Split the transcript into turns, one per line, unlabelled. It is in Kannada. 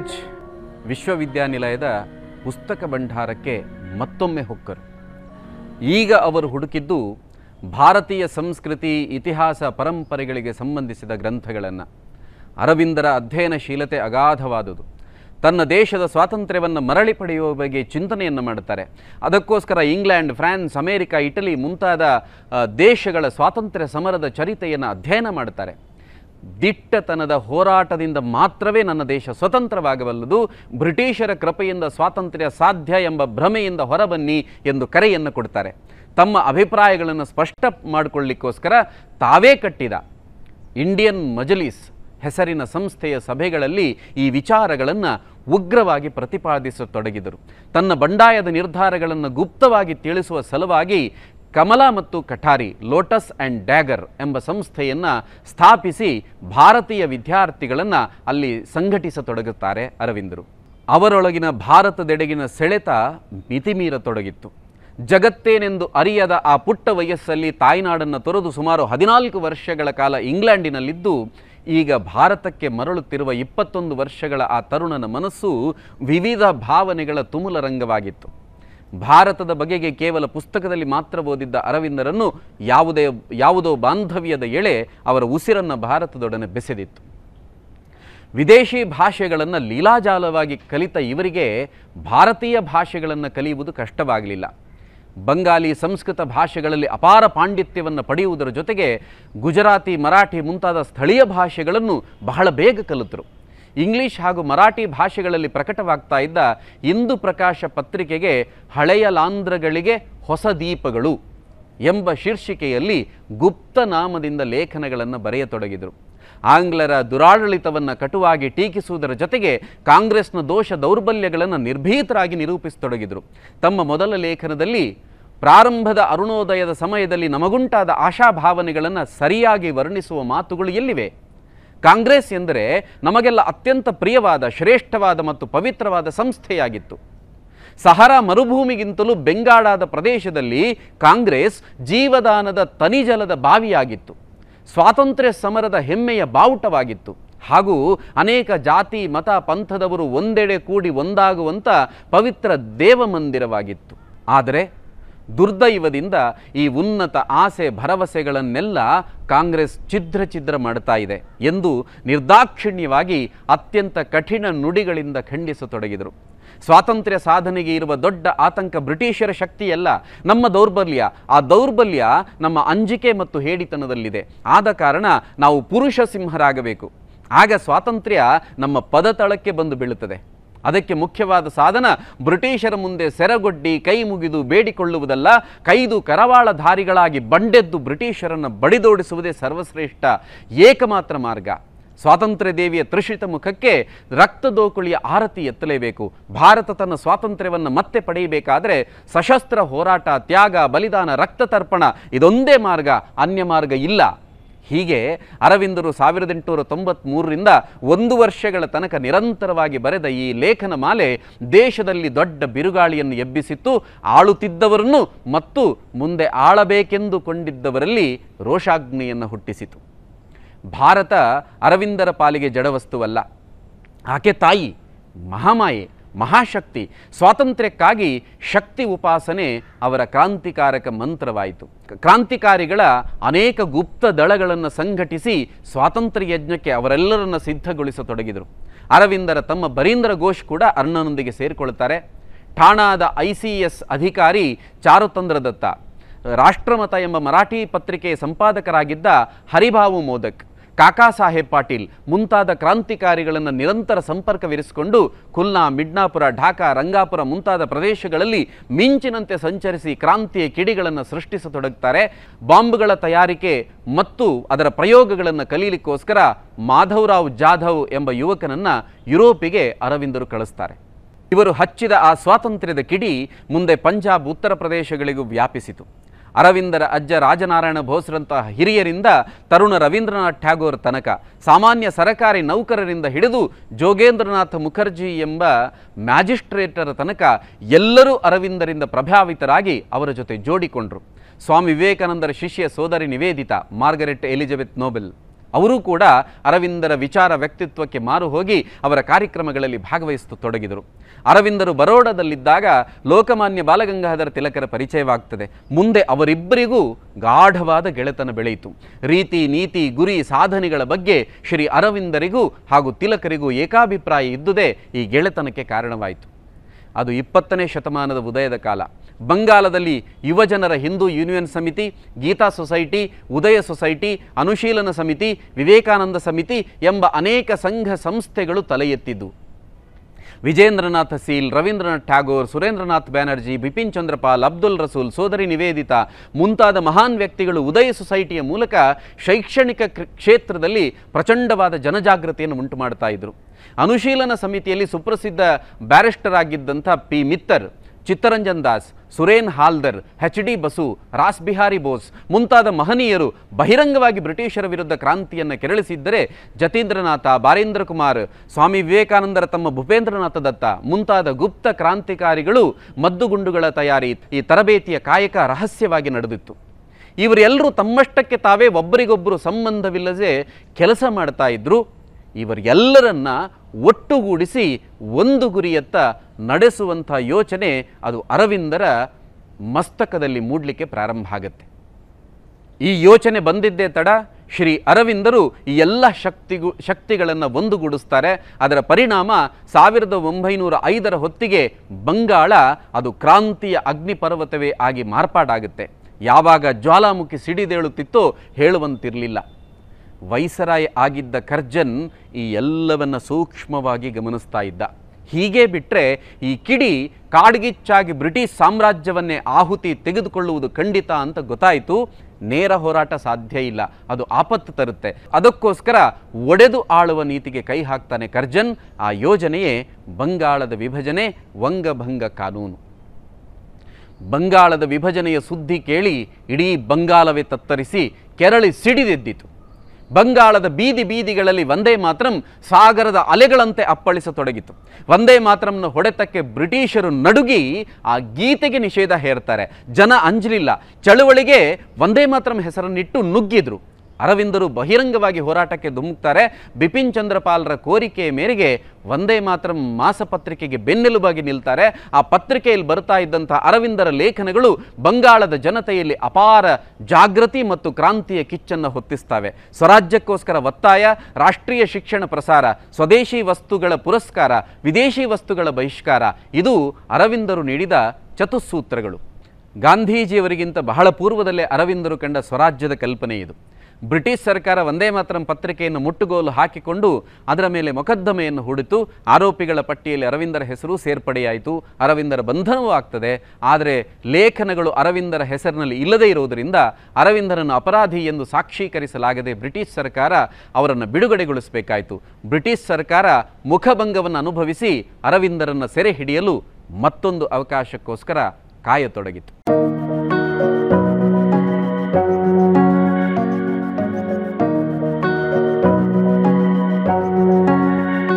ಕಾಲೇಜ್ ವಿಶ್ವವಿದ್ಯಾನಿಲಯದ ಪುಸ್ತಕ ಭಂಡಾರಕ್ಕೆ ಮತ್ತೊಮ್ಮೆ ಹೊಕ್ಕರು ಈಗ ಅವರು ಹುಡುಕಿದ್ದು ಭಾರತೀಯ ಸಂಸ್ಕೃತಿ ಇತಿಹಾಸ ಪರಂಪರೆಗಳಿಗೆ ಸಂಬಂಧಿಸಿದ ಗ್ರಂಥಗಳನ್ನು ಅರವಿಂದರ ಅಧ್ಯಯನಶೀಲತೆ ಅಗಾಧವಾದುದು ತನ್ನ ದೇಶದ ಸ್ವಾತಂತ್ರ್ಯವನ್ನು ಮರಳಿ ಪಡೆಯುವ ಬಗ್ಗೆ ಚಿಂತನೆಯನ್ನು ಮಾಡುತ್ತಾರೆ ಅದಕ್ಕೋಸ್ಕರ ಇಂಗ್ಲೆಂಡ್ ಫ್ರಾನ್ಸ್ ಅಮೇರಿಕಾ ಇಟಲಿ ಮುಂತಾದ ದೇಶಗಳ ಸ್ವಾತಂತ್ರ್ಯ ಸಮರದ ಚರಿತೆಯನ್ನು ಅಧ್ಯಯನ ಮಾಡುತ್ತಾರೆ ದಿಟ್ಟತನದ ಹೋರಾಟದಿಂದ ಮಾತ್ರವೇ ನನ್ನ ದೇಶ ಸ್ವತಂತ್ರವಾಗಬಲ್ಲದು ಬ್ರಿಟಿಷರ ಕೃಪೆಯಿಂದ ಸ್ವಾತಂತ್ರ್ಯ ಸಾಧ್ಯ ಎಂಬ ಭ್ರಮೆಯಿಂದ ಹೊರಬನ್ನಿ ಎಂದು ಕರೆಯನ್ನು ಕೊಡ್ತಾರೆ ತಮ್ಮ ಅಭಿಪ್ರಾಯಗಳನ್ನು ಸ್ಪಷ್ಟ ಮಾಡಿಕೊಳ್ಳಿಕ್ಕೋಸ್ಕರ ತಾವೇ ಕಟ್ಟಿದ ಇಂಡಿಯನ್ ಮಜಲೀಸ್ ಹೆಸರಿನ ಸಂಸ್ಥೆಯ ಸಭೆಗಳಲ್ಲಿ ಈ ವಿಚಾರಗಳನ್ನು ಉಗ್ರವಾಗಿ ಪ್ರತಿಪಾದಿಸತೊಡಗಿದರು ತನ್ನ ಬಂಡಾಯದ ನಿರ್ಧಾರಗಳನ್ನು ಗುಪ್ತವಾಗಿ ತಿಳಿಸುವ ಸಲುವಾಗಿ ಕಮಲ ಮತ್ತು ಕಠಾರಿ ಲೋಟಸ್ ಆ್ಯಂಡ್ ಡ್ಯಾಗರ್ ಎಂಬ ಸಂಸ್ಥೆಯನ್ನು ಸ್ಥಾಪಿಸಿ ಭಾರತೀಯ ವಿದ್ಯಾರ್ಥಿಗಳನ್ನು ಅಲ್ಲಿ ಸಂಘಟಿಸತೊಡಗುತ್ತಾರೆ ಅರವಿಂದರು ಅವರೊಳಗಿನ ಭಾರತದೆಡೆಗಿನ ಸೆಳೆತ ಮಿತಿಮೀರತೊಡಗಿತ್ತು ಜಗತ್ತೇನೆಂದು ಅರಿಯದ ಆ ಪುಟ್ಟ ವಯಸ್ಸಲ್ಲಿ ತಾಯ್ನಾಡನ್ನು ತೊರೆದು ಸುಮಾರು ಹದಿನಾಲ್ಕು ವರ್ಷಗಳ ಕಾಲ ಇಂಗ್ಲೆಂಡಿನಲ್ಲಿದ್ದು ಈಗ ಭಾರತಕ್ಕೆ ಮರಳುತ್ತಿರುವ ಇಪ್ಪತ್ತೊಂದು ವರ್ಷಗಳ ಆ ತರುಣನ ಮನಸ್ಸು ವಿವಿಧ ಭಾವನೆಗಳ ತುಮುಲರಂಗವಾಗಿತ್ತು ಭಾರತದ ಬಗೆಗೆ ಕೇವಲ ಪುಸ್ತಕದಲ್ಲಿ ಮಾತ್ರ ಓದಿದ್ದ ಅರವಿಂದರನ್ನು ಯಾವುದೇ ಯಾವುದೋ ಬಾಂಧವ್ಯದ ಎಳೆ ಅವರ ಉಸಿರನ್ನು ಭಾರತದೊಡನೆ ಬೆಸೆದಿತ್ತು ವಿದೇಶಿ ಭಾಷೆಗಳನ್ನು ಲೀಲಾಜಾಲವಾಗಿ ಕಲಿತ ಇವರಿಗೆ ಭಾರತೀಯ ಭಾಷೆಗಳನ್ನು ಕಲಿಯುವುದು ಕಷ್ಟವಾಗಲಿಲ್ಲ ಬಂಗಾಲಿ ಸಂಸ್ಕೃತ ಭಾಷೆಗಳಲ್ಲಿ ಅಪಾರ ಪಾಂಡಿತ್ಯವನ್ನು ಪಡೆಯುವುದರ ಜೊತೆಗೆ ಗುಜರಾತಿ ಮರಾಠಿ ಮುಂತಾದ ಸ್ಥಳೀಯ ಭಾಷೆಗಳನ್ನು ಬಹಳ ಬೇಗ ಕಲಿತರು ಇಂಗ್ಲಿಷ್ ಹಾಗೂ ಮರಾಠಿ ಭಾಷೆಗಳಲ್ಲಿ ಪ್ರಕಟವಾಗ್ತಾ ಇದ್ದ ಇಂದು ಪ್ರಕಾಶ ಪತ್ರಿಕೆಗೆ ಹಳೆಯ ಲಾಂಧ್ರಗಳಿಗೆ ಹೊಸ ದೀಪಗಳು ಎಂಬ ಶೀರ್ಷಿಕೆಯಲ್ಲಿ ಗುಪ್ತ ನಾಮದಿಂದ ಲೇಖನಗಳನ್ನು ಬರೆಯತೊಡಗಿದರು ಆಂಗ್ಲರ ದುರಾಡಳಿತವನ್ನು ಕಟುವಾಗಿ ಟೀಕಿಸುವುದರ ಜೊತೆಗೆ ಕಾಂಗ್ರೆಸ್ನ ದೋಷ ದೌರ್ಬಲ್ಯಗಳನ್ನು ನಿರ್ಭೀತರಾಗಿ ನಿರೂಪಿಸತೊಡಗಿದರು ತಮ್ಮ ಮೊದಲ ಲೇಖನದಲ್ಲಿ ಪ್ರಾರಂಭದ ಅರುಣೋದಯದ ಸಮಯದಲ್ಲಿ ನಮಗುಂಟಾದ ಆಶಾಭಾವನೆಗಳನ್ನು ಸರಿಯಾಗಿ ವರ್ಣಿಸುವ ಮಾತುಗಳು ಎಲ್ಲಿವೆ ಕಾಂಗ್ರೆಸ್ ಎಂದರೆ ನಮಗೆಲ್ಲ ಅತ್ಯಂತ ಪ್ರಿಯವಾದ ಶ್ರೇಷ್ಠವಾದ ಮತ್ತು ಪವಿತ್ರವಾದ ಸಂಸ್ಥೆಯಾಗಿತ್ತು ಸಹರ ಮರುಭೂಮಿಗಿಂತಲೂ ಬೆಂಗಾಡಾದ ಪ್ರದೇಶದಲ್ಲಿ ಕಾಂಗ್ರೆಸ್ ಜೀವದಾನದ ತನಿಜಲದ ಬಾವಿಯಾಗಿತ್ತು ಸ್ವಾತಂತ್ರ್ಯ ಸಮರದ ಹೆಮ್ಮೆಯ ಬಾವುಟವಾಗಿತ್ತು ಹಾಗೂ ಅನೇಕ ಜಾತಿ ಮತ ಪಂಥದವರು ಒಂದೆಡೆ ಕೂಡಿ ಒಂದಾಗುವಂಥ ಪವಿತ್ರ ದೇವಮಂದಿರವಾಗಿತ್ತು ಆದರೆ ದುರ್ದೈವದಿಂದ ಈ ಉನ್ನತ ಆಸೆ ಭರವಸೆಗಳನ್ನೆಲ್ಲ ಕಾಂಗ್ರೆಸ್ ಛಿದ್ರ ಛಿದ್ರ ಮಾಡ್ತಾ ಇದೆ ಎಂದು ನಿರ್ದಾಕ್ಷಿಣ್ಯವಾಗಿ ಅತ್ಯಂತ ಕಠಿಣ ನುಡಿಗಳಿಂದ ಖಂಡಿಸತೊಡಗಿದರು ಸ್ವಾತಂತ್ರ್ಯ ಸಾಧನೆಗೆ ಇರುವ ದೊಡ್ಡ ಆತಂಕ ಬ್ರಿಟಿಷರ ಶಕ್ತಿಯಲ್ಲ ನಮ್ಮ ದೌರ್ಬಲ್ಯ ಆ ದೌರ್ಬಲ್ಯ ನಮ್ಮ ಅಂಜಿಕೆ ಮತ್ತು ಹೇಡಿತನದಲ್ಲಿದೆ ಆದ ಕಾರಣ ನಾವು ಪುರುಷ ಸಿಂಹರಾಗಬೇಕು ಆಗ ಸ್ವಾತಂತ್ರ್ಯ ನಮ್ಮ ಪದತಳಕ್ಕೆ ಬಂದು ಬೀಳುತ್ತದೆ ಅದಕ್ಕೆ ಮುಖ್ಯವಾದ ಸಾಧನ ಬ್ರಿಟಿಷರ ಮುಂದೆ ಸೆರಗೊಡ್ಡಿ ಕೈ ಮುಗಿದು ಬೇಡಿಕೊಳ್ಳುವುದಲ್ಲ ಕೈದು ಕರವಾಳಧಾರಿಗಳಾಗಿ ಬಂಡೆದ್ದು ಬ್ರಿಟಿಷರನ್ನು ಬಡಿದೋಡಿಸುವುದೇ ಸರ್ವಶ್ರೇಷ್ಠ ಏಕಮಾತ್ರ ಮಾರ್ಗ ಸ್ವಾತಂತ್ರ್ಯ ದೇವಿಯ ತ್ರಿಷಿತ ಮುಖಕ್ಕೆ ರಕ್ತದೋಕುಳಿಯ ಆರತಿ ಎತ್ತಲೇಬೇಕು ಭಾರತ ತನ್ನ ಸ್ವಾತಂತ್ರ್ಯವನ್ನು ಮತ್ತೆ ಪಡೆಯಬೇಕಾದರೆ ಸಶಸ್ತ್ರ ಹೋರಾಟ ತ್ಯಾಗ ಬಲಿದಾನ ರಕ್ತ ತರ್ಪಣ ಇದೊಂದೇ ಮಾರ್ಗ ಅನ್ಯ ಮಾರ್ಗ ಇಲ್ಲ ಹೀಗೆ ಅರವಿಂದರು ಸಾವಿರದ ಎಂಟುನೂರ ತೊಂಬತ್ತ್ಮೂರರಿಂದ ಒಂದು ವರ್ಷಗಳ ತನಕ ನಿರಂತರವಾಗಿ ಬರೆದ ಈ ಲೇಖನ ಮಾಲೆ ದೇಶದಲ್ಲಿ ದೊಡ್ಡ ಬಿರುಗಾಳಿಯನ್ನು ಎಬ್ಬಿಸಿತ್ತು ಆಳುತ್ತಿದ್ದವರನ್ನು ಮತ್ತು ಮುಂದೆ ಆಳಬೇಕೆಂದುಕೊಂಡಿದ್ದವರಲ್ಲಿ ರೋಷಾಗ್ನಿಯನ್ನು ಹುಟ್ಟಿಸಿತು ಭಾರತ ಅರವಿಂದರ ಪಾಲಿಗೆ ಜಡವಸ್ತುವಲ್ಲ ಆಕೆ ತಾಯಿ ಮಹಾಮಾಯೆ ಮಹಾಶಕ್ತಿ ಸ್ವಾತಂತ್ರ್ಯಕ್ಕಾಗಿ ಶಕ್ತಿ ಉಪಾಸನೆ ಅವರ ಕ್ರಾಂತಿಕಾರಕ ಮಂತ್ರವಾಯಿತು ಕ್ರಾಂತಿಕಾರಿಗಳ ಅನೇಕ ಗುಪ್ತ ದಳಗಳನ್ನು ಸಂಘಟಿಸಿ ಸ್ವಾತಂತ್ರ್ಯ ಯಜ್ಞಕ್ಕೆ ಅವರೆಲ್ಲರನ್ನು ಸಿದ್ಧಗೊಳಿಸತೊಡಗಿದರು ಅರವಿಂದರ ತಮ್ಮ ಬರೀಂದ್ರ ಘೋಷ್ ಕೂಡ ಅರ್ಣನೊಂದಿಗೆ ಸೇರಿಕೊಳ್ತಾರೆ ಠಾಣಾದ ಐ ಸಿ ಎಸ್ ಅಧಿಕಾರಿ ಚಾರುತಂದ್ರದತ್ತ ರಾಷ್ಟ್ರಮತ ಎಂಬ ಮರಾಠಿ ಪತ್ರಿಕೆಯ ಸಂಪಾದಕರಾಗಿದ್ದ ಹರಿಭಾವು ಮೋದಕ್ ಕಾಕಾ ಸಾಹೇಬ್ ಪಾಟೀಲ್ ಮುಂತಾದ ಕ್ರಾಂತಿಕಾರಿಗಳನ್ನು ನಿರಂತರ ಸಂಪರ್ಕವಿರಿಸಿಕೊಂಡು ಖುಲ್ನಾ ಮಿಡ್ನಾಪುರ ಢಾಕಾ ರಂಗಾಪುರ ಮುಂತಾದ ಪ್ರದೇಶಗಳಲ್ಲಿ ಮಿಂಚಿನಂತೆ ಸಂಚರಿಸಿ ಕ್ರಾಂತಿಯ ಕಿಡಿಗಳನ್ನು ಸೃಷ್ಟಿಸತೊಡಗುತ್ತಾರೆ ಬಾಂಬ್ಗಳ ತಯಾರಿಕೆ ಮತ್ತು ಅದರ ಪ್ರಯೋಗಗಳನ್ನು ಕಲೀಲಿಕ್ಕೋಸ್ಕರ ಮಾಧವರಾವ್ ಜಾಧವ್ ಎಂಬ ಯುವಕನನ್ನು ಯುರೋಪಿಗೆ ಅರವಿಂದರು ಕಳಿಸ್ತಾರೆ ಇವರು ಹಚ್ಚಿದ ಆ ಸ್ವಾತಂತ್ರ್ಯದ ಕಿಡಿ ಮುಂದೆ ಪಂಜಾಬ್ ಉತ್ತರ ಪ್ರದೇಶಗಳಿಗೂ ವ್ಯಾಪಿಸಿತು ಅರವಿಂದರ ಅಜ್ಜ ರಾಜನಾರಾಯಣ ಭೋಸ್ರಂತಹ ಹಿರಿಯರಿಂದ ತರುಣ ರವೀಂದ್ರನಾಥ್ ಟ್ಯಾಗೋರ್ ತನಕ ಸಾಮಾನ್ಯ ಸರಕಾರಿ ನೌಕರರಿಂದ ಹಿಡಿದು ಜೋಗೇಂದ್ರನಾಥ್ ಮುಖರ್ಜಿ ಎಂಬ ಮ್ಯಾಜಿಸ್ಟ್ರೇಟರ ತನಕ ಎಲ್ಲರೂ ಅರವಿಂದರಿಂದ ಪ್ರಭಾವಿತರಾಗಿ ಅವರ ಜೊತೆ ಜೋಡಿಕೊಂಡರು ಸ್ವಾಮಿ ವಿವೇಕಾನಂದರ ಶಿಷ್ಯ ಸೋದರಿ ನಿವೇದಿತ ಮಾರ್ಗರೆಟ್ ಎಲಿಜಬೆತ್ ನೋಬೆಲ್ ಅವರೂ ಕೂಡ ಅರವಿಂದರ ವಿಚಾರ ವ್ಯಕ್ತಿತ್ವಕ್ಕೆ ಮಾರು ಹೋಗಿ ಅವರ ಕಾರ್ಯಕ್ರಮಗಳಲ್ಲಿ ಭಾಗವಹಿಸುತ್ತ ತೊಡಗಿದರು ಅರವಿಂದರು ಬರೋಡದಲ್ಲಿದ್ದಾಗ ಲೋಕಮಾನ್ಯ ಬಾಲಗಂಗಾಧರ ತಿಲಕರ ಪರಿಚಯವಾಗ್ತದೆ ಮುಂದೆ ಅವರಿಬ್ಬರಿಗೂ ಗಾಢವಾದ ಗೆಳೆತನ ಬೆಳೆಯಿತು ರೀತಿ ನೀತಿ ಗುರಿ ಸಾಧನೆಗಳ ಬಗ್ಗೆ ಶ್ರೀ ಅರವಿಂದರಿಗೂ ಹಾಗೂ ತಿಲಕರಿಗೂ ಏಕಾಭಿಪ್ರಾಯ ಇದ್ದುದೇ ಈ ಗೆಳೆತನಕ್ಕೆ ಕಾರಣವಾಯಿತು ಅದು ಇಪ್ಪತ್ತನೇ ಶತಮಾನದ ಉದಯದ ಕಾಲ ಬಂಗಾಲದಲ್ಲಿ ಯುವಜನರ Hindu union Samiti Gita society Udaya society Anushilan Samiti Vivekananda Samiti ಎಂಬ ಅನೇಕ ಸಂಘ ಸಂಸ್ಥೆಗಳು ತಲೆ ವಿಜೇಂದ್ರನಾಥ್ ವಿಜೇಂದ್ರನಾಥ ಸೀಲ್ ರವೀಂದ್ರನಾಥ್ ಟ್ಯಾಗೋರ್ ಸುರೇಂದ್ರನಾಥ್ ಬ್ಯಾನರ್ಜಿ ಬಿಪಿನ್ ಚಂದ್ರಪಾಲ್ ಅಬ್ದುಲ್ ರಸೂಲ್ ಸೋದರಿ ನಿವೇದಿತ ಮುಂತಾದ ಮಹಾನ್ ವ್ಯಕ್ತಿಗಳು ಉದಯ ಸೊಸೈಟಿಯ ಮೂಲಕ ಶೈಕ್ಷಣಿಕ ಕ್ಷೇತ್ರದಲ್ಲಿ ಪ್ರಚಂಡವಾದ ಜನಜಾಗೃತಿಯನ್ನು ಉಂಟು ಮಾಡ್ತಾ ಇದ್ರು ಅನುಶೀಲನ ಸಮಿತಿಯಲ್ಲಿ ಸುಪ್ರಸಿದ್ಧ ಬ್ಯಾರಿಸ್ಟರ್ ಆಗಿದ್ದಂಥ P Mitter Chittaranjan Das Suren Haldar H D Basu Ras Bihari Bose ಮುಂತಾದ ಮಹನೀಯರು ಬಹಿರಂಗವಾಗಿ ಬ್ರಿಟಿಷರ ವಿರುದ್ಧ ಕ್ರಾಂತಿಯನ್ನು ಕೆರಳಿಸಿದ್ದರೆ ಜತೀಂದ್ರನಾಥ ಬಾರೇಂದ್ರ ಕುಮಾರ್ ಸ್ವಾಮಿ ವಿವೇಕಾನಂದರ ತಮ್ಮ ಭೂಪೇಂದ್ರನಾಥ ದತ್ತ ಮುಂತಾದ ಗುಪ್ತ ಕ್ರಾಂತಿಕಾರಿಗಳು ಮದ್ದುಗುಂಡುಗಳ ತಯಾರಿ ಈ ತರಬೇತಿಯ ಕಾಯಕ ರಹಸ್ಯವಾಗಿ ನಡೆದಿತ್ತು ಇವರೆಲ್ಲರೂ ತಮ್ಮಷ್ಟಕ್ಕೆ ತಾವೇ ಒಬ್ಬರಿಗೊಬ್ಬರು ಸಂಬಂಧವಿಲ್ಲದೆ ಕೆಲಸ ಮಾಡ್ತಾ ಇದ್ರು ಇವರೆಲ್ಲರನ್ನ ಒಟ್ಟುಗೂಡಿಸಿ ಒಂದು ಗುರಿಯತ್ತ ನಡೆಸುವಂಥ ಯೋಚನೆ ಅದು ಅರವಿಂದರ ಮಸ್ತಕದಲ್ಲಿ ಮೂಡಲಿಕ್ಕೆ ಪ್ರಾರಂಭ ಆಗುತ್ತೆ ಈ ಯೋಚನೆ ಬಂದಿದ್ದೇ ತಡ ಶ್ರೀ ಅರವಿಂದರು ಈ ಎಲ್ಲ ಶಕ್ತಿಗೂ ಶಕ್ತಿಗಳನ್ನು ಒಂದುಗೂಡಿಸ್ತಾರೆ ಅದರ ಪರಿಣಾಮ ಸಾವಿರದ ಒಂಬೈನೂರ ಐದರ ಹೊತ್ತಿಗೆ ಬಂಗಾಳ ಅದು ಕ್ರಾಂತಿಯ ಅಗ್ನಿಪರ್ವತವೇ ಆಗಿ ಮಾರ್ಪಾಡಾಗುತ್ತೆ ಯಾವಾಗ ಜ್ವಾಲಾಮುಖಿ ಸಿಡಿದೇಳುತ್ತಿತ್ತೋ ಹೇಳುವಂತಿರಲಿಲ್ಲ ವೈಸರಾಯ್ ಆಗಿದ್ದ ಕರ್ಜನ್ ಈ ಎಲ್ಲವನ್ನು ಸೂಕ್ಷ್ಮವಾಗಿ ಗಮನಿಸ್ತಾ ಇದ್ದ ಹೀಗೆ ಬಿಟ್ಟರೆ ಈ ಕಿಡಿ ಕಾಡ್ಗಿಚ್ಚಾಗಿ ಬ್ರಿಟಿಷ್ ಸಾಮ್ರಾಜ್ಯವನ್ನೇ ಆಹುತಿ ತೆಗೆದುಕೊಳ್ಳುವುದು ಖಂಡಿತ ಅಂತ ಗೊತ್ತಾಯಿತು ನೇರ ಹೋರಾಟ ಸಾಧ್ಯ ಇಲ್ಲ ಅದು ಆಪತ್ತು ತರುತ್ತೆ ಅದಕ್ಕೋಸ್ಕರ ಒಡೆದು ಆಳುವ ನೀತಿಗೆ ಕೈ ಹಾಕ್ತಾನೆ ಕರ್ಜನ್ ಆ ಯೋಜನೆಯೇ ಬಂಗಾಳದ ವಿಭಜನೆ ವಂಗಭಂಗ ಕಾನೂನು ಬಂಗಾಳದ ವಿಭಜನೆಯ ಸುದ್ದಿ ಕೇಳಿ ಇಡೀ ಬಂಗಾಲವೇ ತತ್ತರಿಸಿ ಕೆರಳಿ ಸಿಡಿದೆದ್ದಿತು ಬಂಗಾಳದ ಬೀದಿ ಬೀದಿಗಳಲ್ಲಿ ವಂದೇ ಮಾತರಂ ಸಾಗರದ ಅಲೆಗಳಂತೆ ಅಪ್ಪಳಿಸತೊಡಗಿತು ವಂದೇ ಮಾತರಂನ ಹೊಡೆತಕ್ಕೆ ಬ್ರಿಟಿಷರು ನಡುಗಿ ಆ ಗೀತೆಗೆ ನಿಷೇಧ ಹೇರ್ತಾರೆ ಜನ ಅಂಜಲಿಲ್ಲ ಚಳುವಳಿಗೆ ವಂದೇ ಮಾತರಂ ಹೆಸರನ್ನಿಟ್ಟು ನುಗ್ಗಿದ್ರು ಅರವಿಂದರು ಬಹಿರಂಗವಾಗಿ ಹೋರಾಟಕ್ಕೆ ಧುಮುಕ್ತಾರೆ ಬಿಪಿನ್ ಚಂದ್ರಪಾಲ್ರ ಕೋರಿಕೆಯ ಮೇರೆಗೆ ಒಂದೇ ಮಾತ್ರ ಮಾಸಪತ್ರಿಕೆಗೆ ಬೆನ್ನೆಲುಬಾಗಿ ನಿಲ್ತಾರೆ ಆ ಪತ್ರಿಕೆಯಲ್ಲಿ ಬರ್ತಾ ಇದ್ದಂಥ ಅರವಿಂದರ ಲೇಖನಗಳು ಬಂಗಾಳದ ಜನತೆಯಲ್ಲಿ ಅಪಾರ ಜಾಗೃತಿ ಮತ್ತು ಕ್ರಾಂತಿಯ ಕಿಚ್ಚನ್ನು ಹೊತ್ತಿಸ್ತವೆ ಸ್ವರಾಜ್ಯಕ್ಕೋಸ್ಕರ ಒತ್ತಾಯ ರಾಷ್ಟ್ರೀಯ ಶಿಕ್ಷಣ ಪ್ರಸಾರ ಸ್ವದೇಶಿ ವಸ್ತುಗಳ ಪುರಸ್ಕಾರ ವಿದೇಶಿ ವಸ್ತುಗಳ ಬಹಿಷ್ಕಾರ ಇದು ಅರವಿಂದರು ನೀಡಿದ ಚತುಸ್ಸೂತ್ರಗಳು ಗಾಂಧೀಜಿಯವರಿಗಿಂತ ಬಹಳ ಪೂರ್ವದಲ್ಲೇ ಅರವಿಂದರು ಕಂಡ ಸ್ವರಾಜ್ಯದ ಕಲ್ಪನೆ ಇದು ಬ್ರಿಟಿಷ್ ಸರ್ಕಾರ ವಂದೇ ಮಾತರಂ ಪತ್ರಿಕೆಯನ್ನು ಮುಟ್ಟುಗೋಲು ಹಾಕಿಕೊಂಡು ಅದರ ಮೇಲೆ ಮೊಕದ್ದಮೆಯನ್ನು ಹೂಡಿತು ಆರೋಪಿಗಳ ಪಟ್ಟಿಯಲ್ಲಿ ಅರವಿಂದರ ಹೆಸರು ಸೇರ್ಪಡೆಯಾಯಿತು ಅರವಿಂದರ ಬಂಧನವೂ ಆಗ್ತದೆ ಆದರೆ ಲೇಖನಗಳು ಅರವಿಂದರ ಹೆಸರಿನಲ್ಲಿ ಇಲ್ಲದೇ ಇರುವುದರಿಂದ ಅರವಿಂದರನ್ನು ಅಪರಾಧಿ ಎಂದು ಸಾಕ್ಷೀಕರಿಸಲಾಗದೆ ಬ್ರಿಟಿಷ್ ಸರ್ಕಾರ ಅವರನ್ನು ಬಿಡುಗಡೆಗೊಳಿಸಬೇಕಾಯಿತು ಬ್ರಿಟಿಷ್ ಸರ್ಕಾರ ಮುಖಭಂಗವನ್ನು ಅನುಭವಿಸಿ ಅರವಿಂದರನ್ನು ಸೆರೆ ಹಿಡಿಯಲು ಮತ್ತೊಂದು ಅವಕಾಶಕ್ಕೋಸ್ಕರ ಕಾಯತೊಡಗಿತು